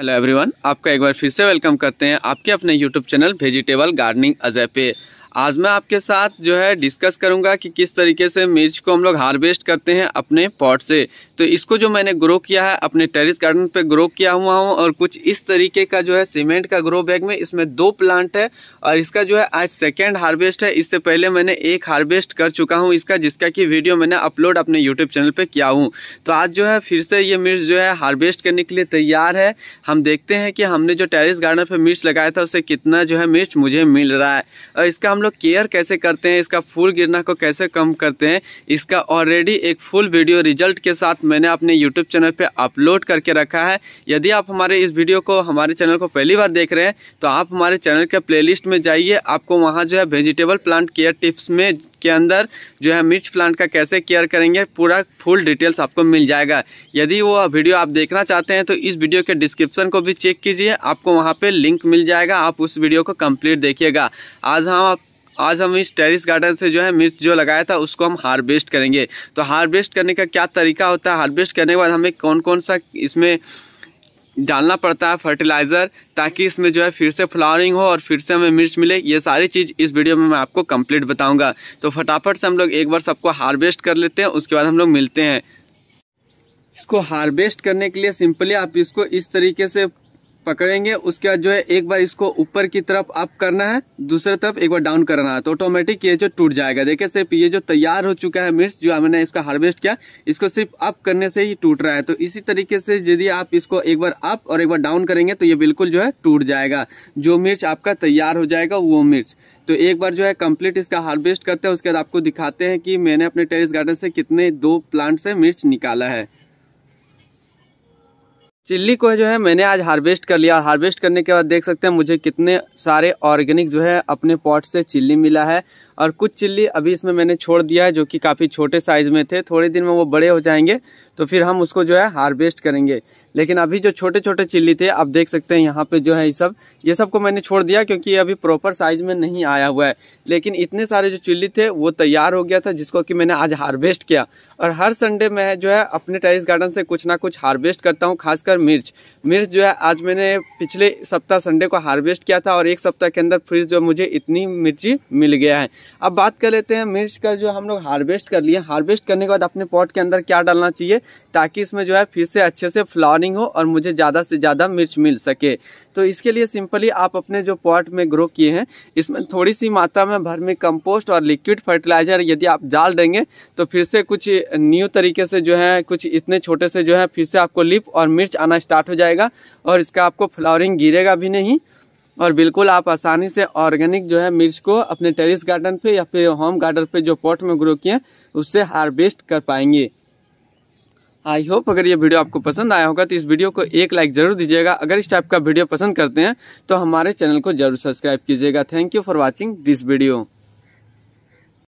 hello everyone आपका एक बार फिर से वेलकम करते हैं आपके अपने YouTube channel vegetable gardening Ajay पे आज मैं आपके साथ जो है डिस्कस करूंगा कि किस तरीके से मिर्च को हम लोग हार्वेस्ट करते हैं अपने पॉट से तो इसको जो मैंने ग्रो किया है अपने टेरिस गार्डन पे ग्रो किया हुआ हूँ और कुछ इस तरीके का जो है सीमेंट का ग्रो बैग में इसमें दो प्लांट है और इसका जो है आज सेकेंड हार्वेस्ट है इससे पहले मैंने एक हार्वेस्ट कर चुका हूँ इसका जिसका कि वीडियो मैंने अपलोड अपने यूट्यूब चैनल पर किया हूँ तो आज जो है फिर से ये मिर्च जो है हार्वेस्ट करने के लिए तैयार है हम देखते हैं कि हमने जो टेरिस गार्डन पर मिर्च लगाया था उससे कितना जो है मिर्च मुझे मिल रहा है और इसका हम लोग केयर कैसे करते हैं इसका फूल गिरना को कैसे कम करते हैं इसका ऑलरेडी एक फुल वीडियो रिजल्ट के साथ मैंने अपने यूट्यूब चैनल पर अपलोड करके रखा है यदि आप हमारे इस वीडियो को हमारे चैनल को पहली बार देख रहे हैं तो आप हमारे चैनल के प्ले में जाइए आपको वहाँ जो है वेजिटेबल प्लांट केयर टिप्स में के अंदर जो है मिर्च प्लांट का कैसे केयर करेंगे पूरा फुल डिटेल्स आपको मिल जाएगा यदि वो वीडियो आप देखना चाहते हैं तो इस वीडियो के डिस्क्रिप्शन को भी चेक कीजिए आपको वहाँ पे लिंक मिल जाएगा आप उस वीडियो को कंप्लीट देखिएगा आज हम हाँ आप आज हम इस टेरिस गार्डन से जो है मिर्च जो लगाया था उसको हम हार्वेस्ट करेंगे तो हार्वेस्ट करने का क्या तरीका होता है हार्वेस्ट करने के बाद हमें कौन कौन सा इसमें डालना पड़ता है फर्टिलाइज़र ताकि इसमें जो है फिर से फ्लावरिंग हो और फिर से हमें मिर्च मिले ये सारी चीज़ इस वीडियो में मैं आपको कंप्लीट बताऊंगा तो फटाफट से हम लोग एक बार सबको हार्वेस्ट कर लेते हैं उसके बाद हम लोग मिलते हैं इसको हार्वेस्ट करने के लिए सिंपली आप इसको इस तरीके से पकड़ेंगे उसके बाद जो है एक बार इसको ऊपर की तरफ अप करना है दूसरे तरफ एक बार डाउन करना है तो ऑटोमेटिक ये जो टूट जाएगा देखिए सिर्फ ये जो तैयार हो चुका है मिर्च जो हमने इसका हार्वेस्ट किया इसको सिर्फ अप करने से ही टूट रहा है तो इसी तरीके से यदि आप इसको एक बार अप और एक बार डाउन करेंगे तो ये बिल्कुल जो है टूट जाएगा जो मिर्च आपका तैयार हो जाएगा वो मिर्च तो एक बार जो है कम्प्लीट इसका हार्वेस्ट करते हैं उसके बाद आपको दिखाते हैं कि मैंने अपने टेरिस गार्डन से कितने दो प्लांट से मिर्च निकाला है चिल्ली को जो है मैंने आज हार्वेस्ट कर लिया और हार्वेस्ट करने के बाद देख सकते हैं मुझे कितने सारे ऑर्गेनिक जो है अपने पॉट से चिल्ली मिला है और कुछ चिल्ली अभी इसमें मैंने छोड़ दिया है जो कि काफ़ी छोटे साइज़ में थे थोड़े दिन में वो बड़े हो जाएंगे तो फिर हम उसको जो है हार्वेस्ट करेंगे लेकिन अभी जो छोटे छोटे चिल्ली थे आप देख सकते हैं यहाँ पे जो है ये सब ये सब को मैंने छोड़ दिया क्योंकि ये अभी प्रॉपर साइज में नहीं आया हुआ है लेकिन इतने सारे जो चिल्ली थे वो तैयार हो गया था जिसको कि मैंने आज हार्वेस्ट किया और हर संडे मैं जो है अपने टेरिस गार्डन से कुछ ना कुछ हार्वेस्ट करता हूँ खासकर मिर्च मिर्च जो है आज मैंने पिछले सप्ताह संडे को हार्वेस्ट किया था और एक सप्ताह के अंदर फ्रिज जो मुझे इतनी मिर्ची मिल गया है अब बात कर लेते हैं मिर्च का जो हम लोग हार्वेस्ट कर लिए हार्वेस्ट करने के बाद अपने पॉट के अंदर क्या डालना चाहिए ताकि इसमें जो है फिर से अच्छे से फ्लावरिंग हो और मुझे ज़्यादा से ज़्यादा मिर्च मिल सके तो इसके लिए सिंपली आप अपने जो पॉट में ग्रो किए हैं इसमें थोड़ी सी मात्रा में भर में कंपोस्ट और लिक्विड फर्टिलाइजर यदि आप डाल देंगे तो फिर से कुछ न्यू तरीके से जो है कुछ इतने छोटे से जो है फिर से आपको लिप और मिर्च आना स्टार्ट हो जाएगा और इसका आपको फ्लावरिंग गिरेगा भी नहीं और बिल्कुल आप आसानी से ऑर्गेनिक जो है मिर्च को अपने टेरिस गार्डन पे या फिर होम गार्डन पे जो पॉट में ग्रो किए उससे हार्वेस्ट कर पाएंगे आई होप अगर ये वीडियो आपको पसंद आया होगा तो इस वीडियो को एक लाइक जरूर दीजिएगा अगर इस टाइप का वीडियो पसंद करते हैं तो हमारे चैनल को जरूर सब्सक्राइब कीजिएगा thank you for watching this video